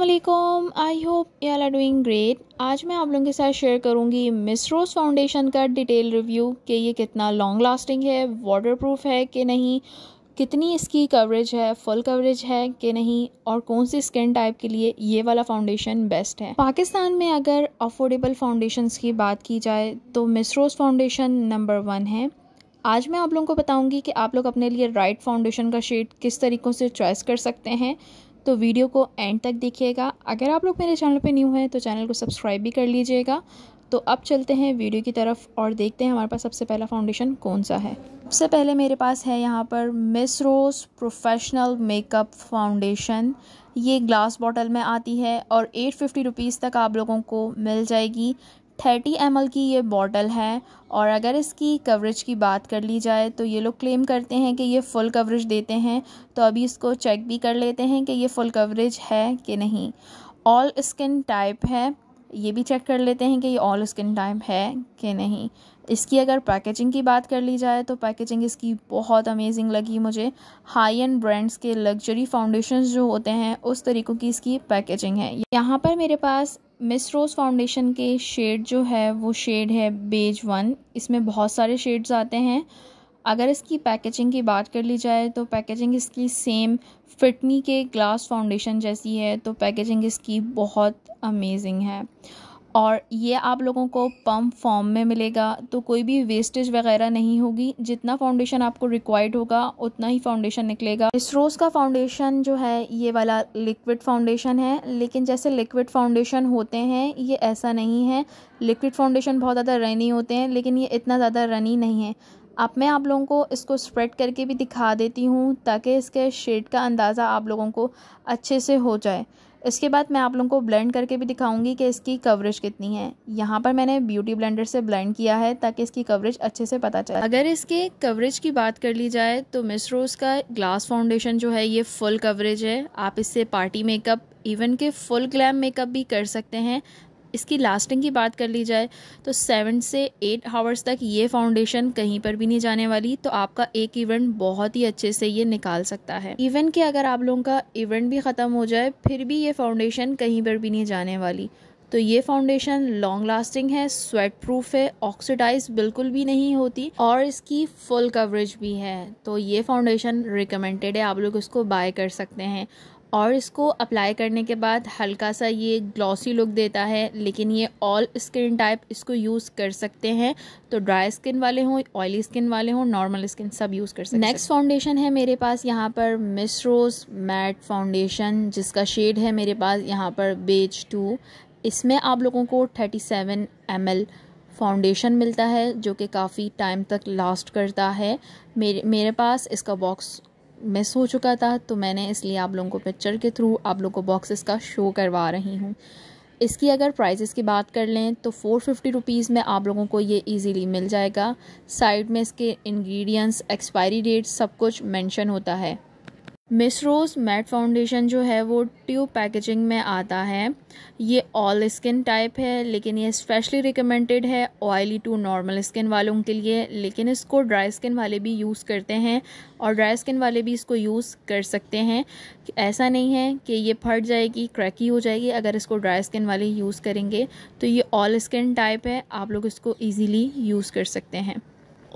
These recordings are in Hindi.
अल्लाम I hope are doing great आज मैं आप लोगों के साथ शेयर करूंगी मिसरोस फाउंडेशन का डिटेल रिव्यू कि ये कितना लॉन्ग लास्टिंग है वाटर प्रूफ है कि नहीं कितनी इसकी कवरेज है फुल कवरेज है कि नहीं और कौन सी स्किन टाइप के लिए ये वाला फाउंडेशन बेस्ट है पाकिस्तान में अगर अफोर्डेबल फाउंडेशन की बात की जाए तो मिसरोस फाउंडेशन नंबर वन है आज मैं आप लोगों को बताऊंगी कि आप लोग अपने लिए राइट फाउंडेशन का शेड किस तरीक़ों से चॉइस कर सकते हैं तो वीडियो को एंड तक देखिएगा अगर आप लोग मेरे चैनल पे न्यू हैं तो चैनल को सब्सक्राइब भी कर लीजिएगा तो अब चलते हैं वीडियो की तरफ और देखते हैं हमारे पास सबसे पहला फाउंडेशन कौन सा है सबसे पहले मेरे पास है यहाँ पर Miss Rose professional makeup foundation ये ग्लास बॉटल में आती है और एट फिफ्टी रुपीज़ तक आप लोगों को मिल जाएगी थर्टी एम की ये बॉटल है और अगर इसकी कवरेज की बात कर ली जाए तो ये लोग क्लेम करते हैं कि ये फ़ुल कवरेज देते हैं तो अभी इसको चेक भी कर लेते हैं कि ये फ़ुल कवरेज है कि नहीं ऑल स्किन टाइप है ये भी चेक कर लेते हैं कि ये ऑल स्किन टाइप है कि नहीं इसकी अगर पैकेजिंग की बात कर ली जाए तो पैकेजिंग इसकी बहुत अमेजिंग लगी मुझे हाई एंड ब्रांड्स के लग्जरी फाउंडेशन जो होते हैं उस तरीक़ों की इसकी पैकेजिंग है यहाँ पर मेरे पास मिस रोज़ फाउंडेशन के शेड जो है वो शेड है बेज वन इसमें बहुत सारे शेड्स आते हैं अगर इसकी पैकेजिंग की बात कर ली जाए तो पैकेजिंग इसकी सेम फिटनी के ग्लास फाउंडेशन जैसी है तो पैकेजिंग इसकी बहुत अमेजिंग है और ये आप लोगों को पम्प फॉर्म में मिलेगा तो कोई भी वेस्टेज वगैरह नहीं होगी जितना फाउंडेशन आपको रिक्वायर्ड होगा उतना ही फाउंडेशन निकलेगा इस रोज़ का फाउंडेशन जो है ये वाला लिक्विड फाउंडेशन है लेकिन जैसे लिक्विड फाउंडेशन होते हैं ये ऐसा नहीं है लिक्विड फाउंडेशन बहुत ज़्यादा रनी होते हैं लेकिन ये इतना ज़्यादा रनी नहीं है अब मैं आप लोगों को इसको स्प्रेड करके भी दिखा देती हूँ ताकि इसके शेड का अंदाज़ा आप लोगों को अच्छे से हो जाए इसके बाद मैं आप लोगों को ब्लेंड करके भी दिखाऊंगी कि इसकी कवरेज कितनी है यहाँ पर मैंने ब्यूटी ब्लेंडर से ब्लेंड किया है ताकि इसकी कवरेज अच्छे से पता चले अगर इसके कवरेज की बात कर ली जाए तो मिस रोज का ग्लास फाउंडेशन जो है ये फुल कवरेज है आप इससे पार्टी मेकअप इवन के फुल ग्लैम मेकअप भी कर सकते हैं इसकी लास्टिंग की बात कर ली जाए तो सेवन से एट आवर्स तक ये फाउंडेशन कहीं पर भी नहीं जाने वाली तो आपका एक इवेंट बहुत ही अच्छे से ये निकाल सकता है इवन के अगर आप लोगों का इवेंट भी ख़त्म हो जाए फिर भी ये फाउंडेशन कहीं पर भी नहीं जाने वाली तो ये फाउंडेशन लॉन्ग लास्टिंग है स्वेट प्रूफ है ऑक्सीडाइज बिल्कुल भी नहीं होती और इसकी फुल कवरेज भी है तो ये फाउंडेशन रिकमेंडेड है आप लोग इसको बाय कर सकते हैं और इसको अप्लाई करने के बाद हल्का सा ये ग्लॉसी लुक देता है लेकिन ये ऑल स्किन टाइप इसको यूज़ कर सकते हैं तो ड्राई स्किन वाले हों ऑयली स्किन वाले हों नॉर्मल स्किन सब यूज़ कर सकते हैं नेक्स्ट फाउंडेशन है मेरे पास यहाँ पर मिस रोज मैट फाउंडेशन जिसका शेड है मेरे पास यहाँ पर बेज टू इसमें आप लोगों को thirty seven M L foundation मिलता है जो कि काफ़ी टाइम तक लास्ट करता है मेरे मेरे पास इसका बॉक्स मिस हो चुका था तो मैंने इसलिए आप लोगों को पिक्चर के थ्रू आप लोगों को बॉक्सेस का शो करवा रही हूँ इसकी अगर प्राइजेस की बात कर लें तो फ़ोर फिफ्टी रुपीज़ में आप लोगों को ये इजीली मिल जाएगा साइड में इसके इंग्रेडिएंट्स एक्सपायरी डेट सब कुछ मेंशन होता है मिसरोज मैट फाउंडेशन जो है वो ट्यूब पैकेजिंग में आता है ये ऑल स्किन टाइप है लेकिन ये स्पेशली रिकमेंडेड है ऑयली टू नॉर्मल स्किन वालों के लिए लेकिन इसको ड्राई स्किन वाले भी यूज़ करते हैं और ड्राई स्किन वाले भी इसको यूज़ कर सकते हैं ऐसा नहीं है कि ये फट जाएगी क्रैकी हो जाएगी अगर इसको ड्राई स्किन वाले यूज़ करेंगे तो ये ऑल स्किन टाइप है आप लोग इसको ईज़िली यूज़ कर सकते हैं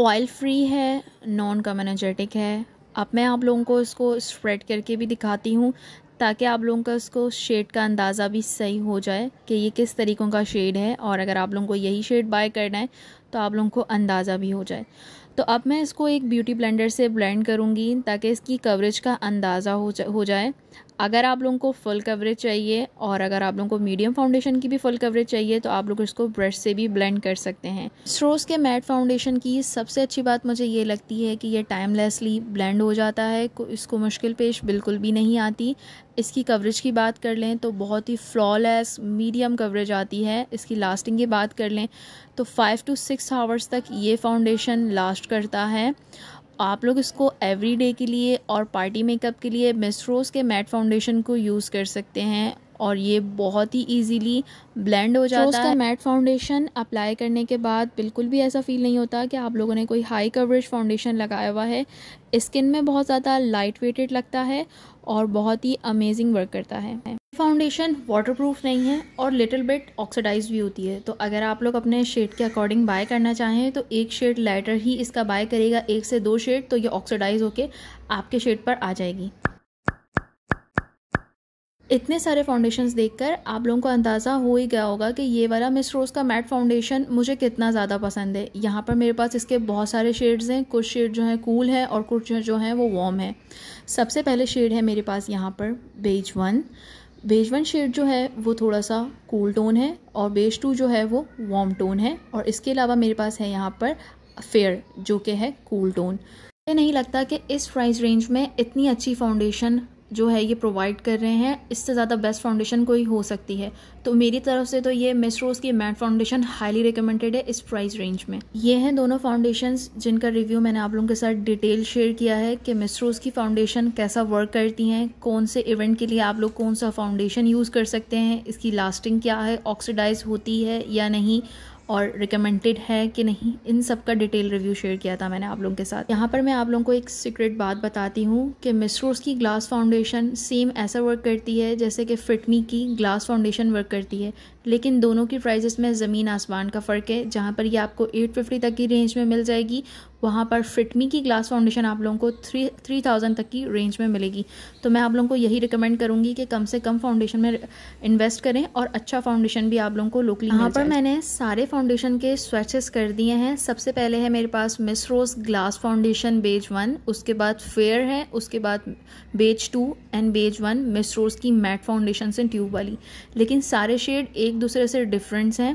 ऑयल फ्री है नॉन कमेनर्जेटिक है अब मैं आप लोगों को इसको स्प्रेड करके भी दिखाती हूँ ताकि आप लोगों का उसको शेड का अंदाज़ा भी सही हो जाए कि ये किस तरीक़ों का शेड है और अगर आप लोगों को यही शेड बाय करना है तो आप लोगों को अंदाज़ा भी हो जाए तो अब मैं इसको एक ब्यूटी ब्लेंडर से ब्लेंड करूँगी ताकि इसकी कवरेज का अंदाज़ा हो जा, हो जाए अगर आप लोगों को फुल कवरेज चाहिए और अगर आप लोगों को मीडियम फाउंडेशन की भी फुल कवरेज चाहिए तो आप लोग इसको ब्रश से भी ब्लेंड कर सकते हैं स्ट्रोस के मैट फाउंडेशन की सबसे अच्छी बात मुझे ये लगती है कि ये टाइमलेसली ब्लेंड हो जाता है इसको मुश्किल पेश बिल्कुल भी नहीं आती इसकी कवरेज की बात कर लें तो बहुत ही फ्लॉलेस मीडियम कवरेज आती है इसकी लास्टिंग की बात कर लें तो फाइव टू सिक्स आवर्स तक ये फाउंडेशन लास्ट करता है आप लोग इसको एवरीडे के लिए और पार्टी मेकअप के लिए मिसरोज़ के मैट फाउंडेशन को यूज़ कर सकते हैं और ये बहुत ही इजीली ब्लेंड हो जाता है उसका मैट फाउंडेशन अप्लाई करने के बाद बिल्कुल भी ऐसा फील नहीं होता कि आप लोगों ने कोई हाई कवरेज फाउंडेशन लगाया हुआ है स्किन में बहुत ज़्यादा लाइट वेटेड लगता है और बहुत ही अमेजिंग वर्क करता है फाउंडेशन वाटरप्रूफ नहीं है और लिटिल बिट ऑक्सीडाइज भी होती है तो अगर आप लोग अपने शेड के अकॉर्डिंग बाय करना चाहें तो एक शेड लाइटर ही इसका बाय करेगा एक से दो शेड तो ये ऑक्सीडाइज होके आपके शेड पर आ जाएगी इतने सारे फाउंडेशंस देखकर आप लोगों को अंदाज़ा हो ही गया होगा कि ये वाला मिस रोज़ का मैट फाउंडेशन मुझे कितना ज़्यादा पसंद है यहाँ पर मेरे पास इसके बहुत सारे शेड्स हैं कुछ शेड जो हैं कूल हैं और कुछ जो हैं वो वार्म है सबसे पहले शेड है मेरे पास यहाँ पर beige one beige one shade जो है वो थोड़ा सा कूल टोन है और बेज टू जो है वो वार्म टोन है और इसके अलावा मेरे पास है यहाँ पर फेयर जो कि है कूल टोन मुझे नहीं लगता कि इस प्राइस रेंज में इतनी अच्छी फाउंडेशन जो है ये प्रोवाइड कर रहे हैं इससे ज़्यादा बेस्ट फाउंडेशन कोई हो सकती है तो मेरी तरफ से तो ये मिसरोज़ की मैट फाउंडेशन हाईली रिकमेंडेड है इस प्राइस रेंज में ये हैं दोनों फाउंडेशंस जिनका रिव्यू मैंने आप लोगों के साथ डिटेल शेयर किया है कि मिसरोज़ की फाउंडेशन कैसा वर्क करती हैं कौन से इवेंट के लिए आप लोग कौन सा फाउंडेशन यूज़ कर सकते हैं इसकी लास्टिंग क्या है ऑक्सीडाइज होती है या नहीं और रिकमेंडेड है कि नहीं इन सब का डिटेल रिव्यू शेयर किया था मैंने आप लोगों के साथ यहाँ पर मैं आप लोगों को एक सीक्रेट बात बताती हूँ कि मिसरोस की ग्लास फाउंडेशन सेम ऐसा वर्क करती है जैसे कि फिटमी की ग्लास फाउंडेशन वर्क करती है लेकिन दोनों की प्राइजेस में ज़मीन आसमान का फ़र्क है जहाँ पर ये आपको एट फिफ्टी तक की रेंज में मिल जाएगी वहाँ पर फिटमी की ग्लास फाउंडेशन आप लोगों को थ्री थ्री थाउजेंड तक की रेंज में मिलेगी तो मैं आप लोगों को यही रिकमेंड करूँगी कि कम से कम फाउंडेशन में इन्वेस्ट करें और अच्छा फाउंडेशन भी आप लोगों को लोकली यहाँ पर मैंने सारे फाउंडेशन के स्वेचेस कर दिए हैं सबसे पहले है मेरे पास Miss Rose glass foundation beige one उसके बाद फेयर है उसके बाद beige two and beige one Miss Rose की मैट फाउंडेशन से ट्यूब वाली लेकिन सारे शेड एक दूसरे से डिफरेंस हैं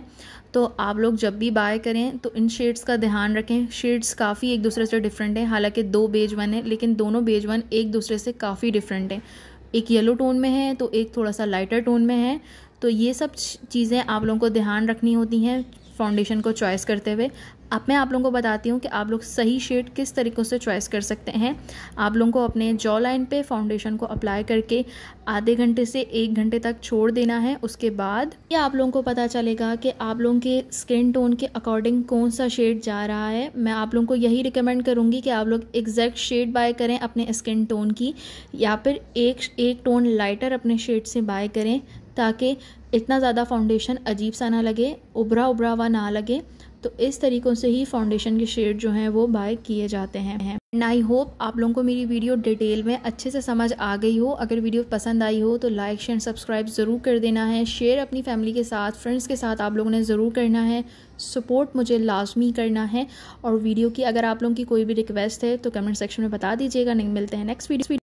तो आप लोग जब भी बाय करें तो इन शेड्स का ध्यान रखें शेड्स काफ़ी एक दूसरे से डिफरेंट हैं हालांकि दो बेज वन है लेकिन दोनों बेज वन एक दूसरे से काफ़ी डिफरेंट हैं एक येलो टोन में है तो एक थोड़ा सा लाइटर टोन में है तो ये सब चीज़ें आप लोगों को ध्यान रखनी होती हैं फाउंडेशन को चॉइस करते हुए अब मैं आप लोगों को बताती हूँ कि आप लोग सही शेड किस तरीक़ों से चॉइस कर सकते हैं आप लोगों को अपने जॉ लाइन पे फाउंडेशन को अप्लाई करके आधे घंटे से एक घंटे तक छोड़ देना है उसके बाद ये आप लोगों को पता चलेगा कि आप लोगों के स्किन टोन के अकॉर्डिंग कौन सा शेड जा रहा है मैं आप लोगों को यही रिकमेंड करूँगी कि आप लोग एग्जैक्ट शेड बाय करें अपने स्किन टोन की या फिर एक एक टोन लाइटर अपने शेड से बाय करें ताकि इतना ज़्यादा फाउंडेशन अजीब सा ना लगे उभरा उभरा हुआ ना लगे तो इस तरीक़ों से ही फाउंडेशन के शेड जो हैं वो बाय किए जाते हैं एंड आई होप आप लोगों को मेरी वीडियो डिटेल में अच्छे से समझ आ गई हो अगर वीडियो पसंद आई हो तो लाइक शेयर सब्सक्राइब ज़रूर कर देना है शेयर अपनी फैमिली के साथ फ्रेंड्स के साथ आप लोगों ने ज़रूर करना है सपोर्ट मुझे लाजमी करना है और वीडियो की अगर आप लोगों की कोई भी रिक्वेस्ट है तो कमेंट सेक्शन में बता दीजिएगा नहीं मिलते हैं नेक्स्ट वीडियो